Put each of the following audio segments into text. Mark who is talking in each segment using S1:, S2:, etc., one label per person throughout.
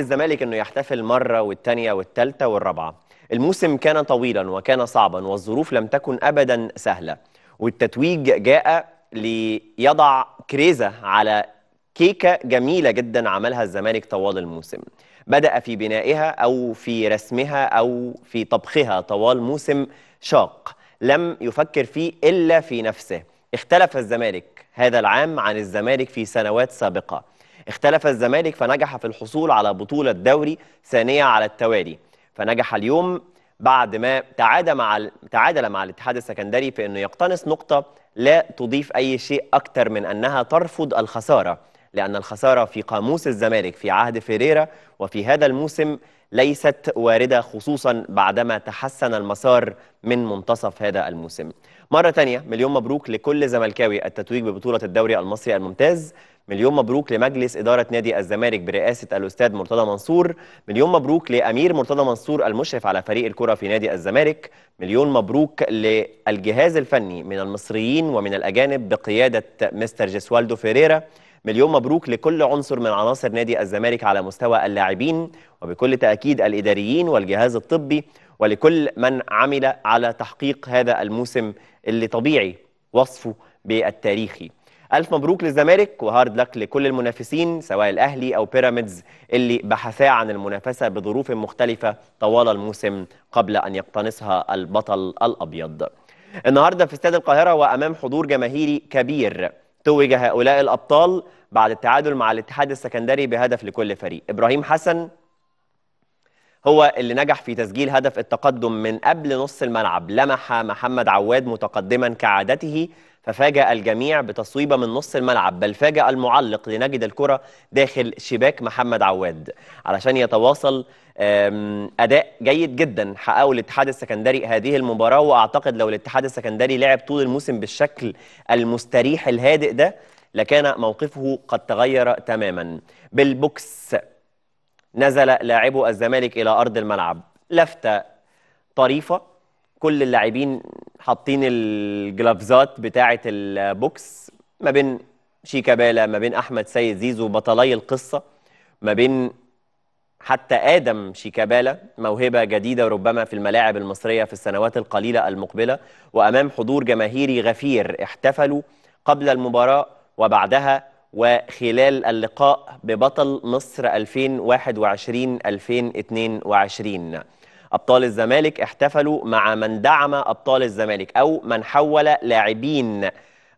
S1: الزمالك انه يحتفل مره والثانيه والثالثه والرابعه الموسم كان طويلا وكان صعبا والظروف لم تكن ابدا سهله والتتويج جاء ليضع كريزه على كيكه جميله جدا عملها الزمالك طوال الموسم بدا في بنائها او في رسمها او في طبخها طوال موسم شاق لم يفكر فيه الا في نفسه اختلف الزمالك هذا العام عن الزمالك في سنوات سابقه اختلف الزمالك فنجح في الحصول على بطولة دوري ثانية على التوالي فنجح اليوم بعد ما تعاد مع تعادل مع الاتحاد السكندري في انه يقتنص نقطة لا تضيف اي شيء اكتر من انها ترفض الخسارة لان الخسارة في قاموس الزمالك في عهد فيريرا وفي هذا الموسم ليست واردة خصوصا بعدما تحسن المسار من منتصف هذا الموسم مرة تانية مليون مبروك لكل زملكاوي التتويج ببطولة الدوري المصري الممتاز مليون مبروك لمجلس إدارة نادي الزمالك برئاسة الأستاذ مرتضى منصور مليون مبروك لأمير مرتضى منصور المشرف على فريق الكرة في نادي الزمالك مليون مبروك للجهاز الفني من المصريين ومن الأجانب بقيادة مستر جيسوالدو فيريرا مليون مبروك لكل عنصر من عناصر نادي الزمالك على مستوى اللاعبين وبكل تأكيد الإداريين والجهاز الطبي ولكل من عمل على تحقيق هذا الموسم اللي طبيعي وصفه بالتاريخي الف مبروك للزمالك وهارد لك لكل المنافسين سواء الاهلي او بيراميدز اللي بحثا عن المنافسه بظروف مختلفه طوال الموسم قبل ان يقتنصها البطل الابيض. النهارده في استاد القاهره وامام حضور جماهيري كبير توج هؤلاء الابطال بعد التعادل مع الاتحاد السكندري بهدف لكل فريق. ابراهيم حسن هو اللي نجح في تسجيل هدف التقدم من قبل نص الملعب لمح محمد عواد متقدما كعادته ففاجأ الجميع بتصويبة من نص الملعب بل فاجأ المعلق لنجد الكرة داخل شباك محمد عواد علشان يتواصل أداء جيد جدا حققه الاتحاد السكندري هذه المباراة وأعتقد لو الاتحاد السكندري لعب طول الموسم بالشكل المستريح الهادئ ده لكان موقفه قد تغير تماما بالبوكس نزل لاعبو الزمالك إلى أرض الملعب لفتة طريفة كل اللاعبين حاطين الجلافزات بتاعة البوكس ما بين شيكابالا ما بين أحمد سيد زيزو بطلي القصة ما بين حتى آدم شيكابالا موهبة جديدة ربما في الملاعب المصرية في السنوات القليلة المقبلة وأمام حضور جماهيري غفير احتفلوا قبل المباراة وبعدها وخلال اللقاء ببطل مصر 2021-2022 أبطال الزمالك احتفلوا مع من دعم أبطال الزمالك أو من حول لاعبين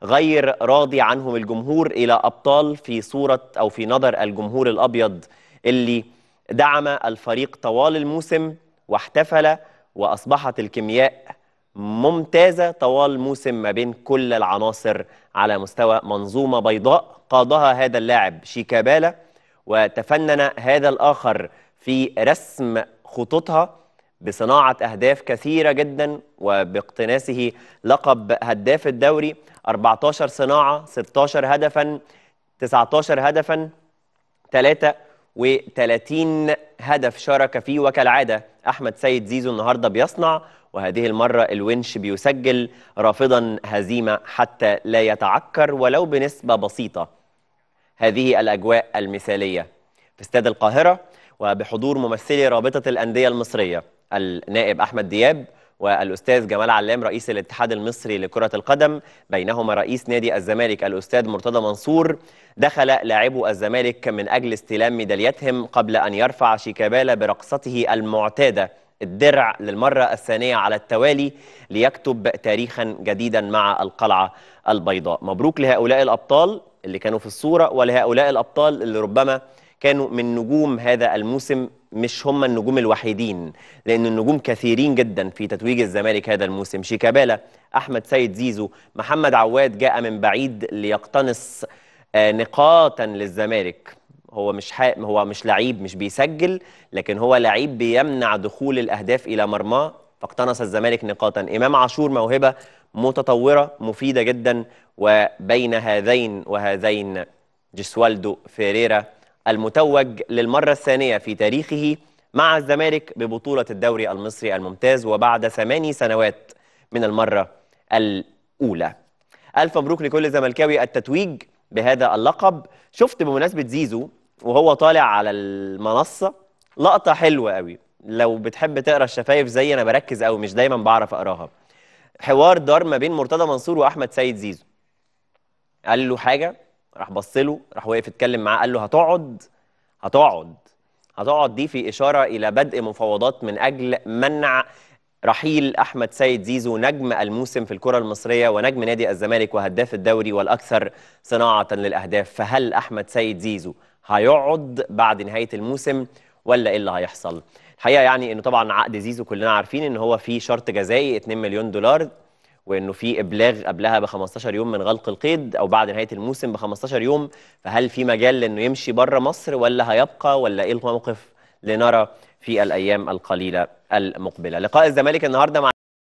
S1: غير راضي عنهم الجمهور إلى أبطال في صورة أو في نظر الجمهور الأبيض اللي دعم الفريق طوال الموسم واحتفل وأصبحت الكيمياء ممتازة طوال موسم ما بين كل العناصر على مستوى منظومة بيضاء قادها هذا اللاعب شيكابالا وتفنن هذا الآخر في رسم خطوطها بصناعة أهداف كثيرة جدا وباقتناسه لقب هداف الدوري 14 صناعة 16 هدفا 19 هدفا 33 هدف شارك فيه وكالعادة أحمد سيد زيزو النهاردة بيصنع وهذه المرة الونش بيسجل رافضا هزيمة حتى لا يتعكر ولو بنسبة بسيطة هذه الأجواء المثالية في استاد القاهرة وبحضور ممثلي رابطة الأندية المصرية النائب أحمد دياب والأستاذ جمال علام رئيس الاتحاد المصري لكرة القدم بينهما رئيس نادي الزمالك الأستاذ مرتضى منصور دخل لاعبو الزمالك من أجل استلام ميداليتهم قبل أن يرفع شيكابالا برقصته المعتادة الدرع للمرة الثانية على التوالي ليكتب تاريخا جديدا مع القلعة البيضاء مبروك لهؤلاء الأبطال اللي كانوا في الصورة ولهؤلاء الأبطال اللي ربما كانوا من نجوم هذا الموسم مش هم النجوم الوحيدين لأن النجوم كثيرين جدا في تتويج الزمالك هذا الموسم شيكابالا أحمد سيد زيزو محمد عواد جاء من بعيد ليقتنص آه، نقاطا للزمالك هو مش حا... هو مش لعيب مش بيسجل لكن هو لعيب بيمنع دخول الاهداف الى مرماه فاقتنص الزمالك نقاطا امام عاشور موهبه متطوره مفيده جدا وبين هذين وهذين جسوالدو فيريرا المتوج للمره الثانيه في تاريخه مع الزمالك ببطوله الدوري المصري الممتاز وبعد ثماني سنوات من المره الاولى الف مبروك لكل زملكاوي التتويج بهذا اللقب شفت بمناسبة زيزو وهو طالع على المنصه لقطه حلوه قوي لو بتحب تقرا الشفايف زي انا بركز قوي مش دايما بعرف اقراها حوار دار ما بين مرتضى منصور واحمد سيد زيزو قال له حاجه راح بص له راح وقف اتكلم معاه قال له هتقعد هتقعد هتقعد دي في اشاره الى بدء مفاوضات من اجل منع رحيل احمد سيد زيزو نجم الموسم في الكره المصريه ونجم نادي الزمالك وهداف الدوري والاكثر صناعه للاهداف فهل احمد سيد زيزو هيقعد بعد نهايه الموسم ولا ايه اللي هيحصل الحقيقه يعني انه طبعا عقد زيزو كلنا عارفين ان هو في شرط جزائي 2 مليون دولار وانه في ابلاغ قبلها ب 15 يوم من غلق القيد او بعد نهايه الموسم ب 15 يوم فهل في مجال انه يمشي بره مصر ولا هيبقى ولا ايه الموقف لنرى في الايام القليله المقبله لقاء الزمالك النهارده مع